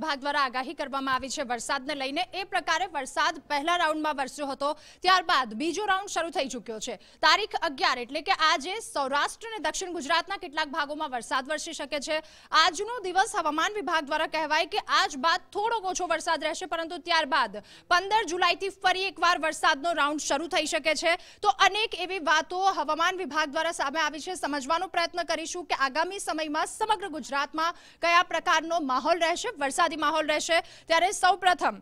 વિભાગ દ્વારા આગાહી કરવામાં આવી છે વરસાદને લઈને એ પ્રકારે વરસાદ પહેલા રાઉન્ડમાં વર્ષ્યો હતો ત્યારબાદ બીજો રાઉન્ડ શરૂ થઈ ચૂક્યો છે તારીખ 11 એટલે કે આજે સૌરાષ્ટ્ર અને દક્ષિણ ગુજરાતના કેટલાક ભાગોમાં વરસાદ વર્ષી શકે છે આજનો દિવસ હવામાન વિભાગ દ્વારા કહેવાય કે આજ બાદ થોડો ઓછો વરસાદ રહેશે પરંતુ ત્યારબાદ 15 જુલાઈથી ફરી એકવાર વરસાદનો રાઉન્ડ શરૂ થઈ શકે છે તો અનેક એવી વાતો હવામાન વિભાગ દ્વારા સામે આવી છે સમજવાનો પ્રયત્ન કરીશ કે આગામી સમયમાં સમગ્ર ગુજરાતમાં કયા પ્રકારનો માહોલ રહેશે વરસાદી માહોલ રહેશે ત્યારે સૌપ્રથમ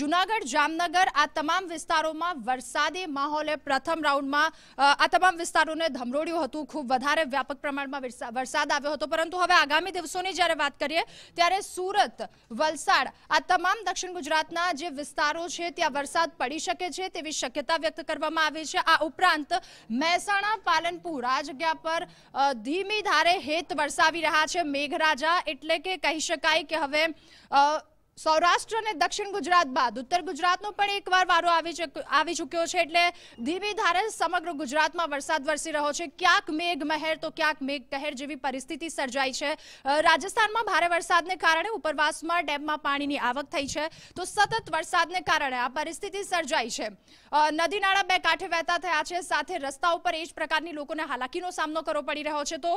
જુનાગઢ જામનગર આ તમામ વિસ્તારોમાં વરસાદી માહોલે પ્રથમ રાઉન્ડમાં આ તમામ વિસ્તારોને ધમરોડ્યું હતું ખૂબ વધારે વ્યાપક પ્રમાણમાં વરસાદ આવ્યો હતો પરંતુ હવે આગામી દિવસોની જ્યારે વાત કરીએ ત્યારે સુરત વલસાડ આ તમામ દક્ષિણ ગુજરાતના જે વિસ્તારો છે ત્યાં વરસાદ પડી શકે છે તેવી શક્યતા વ્યક્ત કરવામાં આવી છે આ ઉપરાંત મહેસાણા પાલનપુર આ જગ્યા પર ધીમી ધારે હેત વરસાવી રહ્યા છે મેઘરાજા એટલે કે કહી શકાય કે હવે Uh, સૌરાષ્ટ્ર અને દક્ષિણ ગુજરાત બાદ ઉત્તર ગુજરાતનો પણ એકવાર વારો આવી આવી ચૂક્યો છે એટલે ધીમી ધારે સમગ્ર ગુજરાતમાં વરસાદ વરસી રહ્યો છે ક્યાંક મેઘ મહેર તો ક્યાંક મેઘ કહેર જેવી પરિસ્થિતિ સર્જાઈ છે રાજસ્થાનમાં ભારે વરસાદને કારણે ઉપરવાસમાં ડેમમાં પાણીની આવક થઈ છે તો સતત વરસાદને કારણે આ પરિસ્થિતિ સર્જાઈ છે નદી નાળા બે કાંઠે વહેતા થયા છે સાથે રસ્તા ઉપર એ જ પ્રકારની લોકોને હાલાકીનો સામનો કરવો પડી રહ્યો છે તો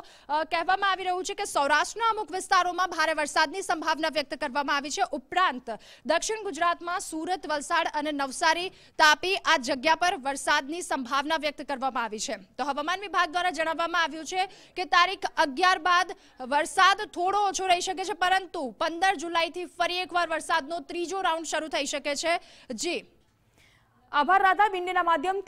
કહેવામાં આવી રહ્યું છે કે સૌરાષ્ટ્રના અમુક વિસ્તારોમાં ભારે વરસાદની સંભાવના વ્યક્ત કરવામાં આવી છે ઉપરાંત દક્ષિણ ગુજરાતમાં સુરત વલસાડ અને નવસારી તાપી આ જગ્યા પર વરસાદની સંભાવના વ્યક્ત કરવામાં આવી છે તો હવામાન વિભાગ દ્વારા જણાવવામાં આવ્યું છે કે તારીખ અગિયાર બાદ વરસાદ થોડો ઓછો રહી શકે છે પરંતુ પંદર જુલાઈથી ફરી એકવાર વરસાદનો ત્રીજો રાઉન્ડ શરૂ થઈ શકે છે જી આભાર રાધા બિંડેના માધ્યમથી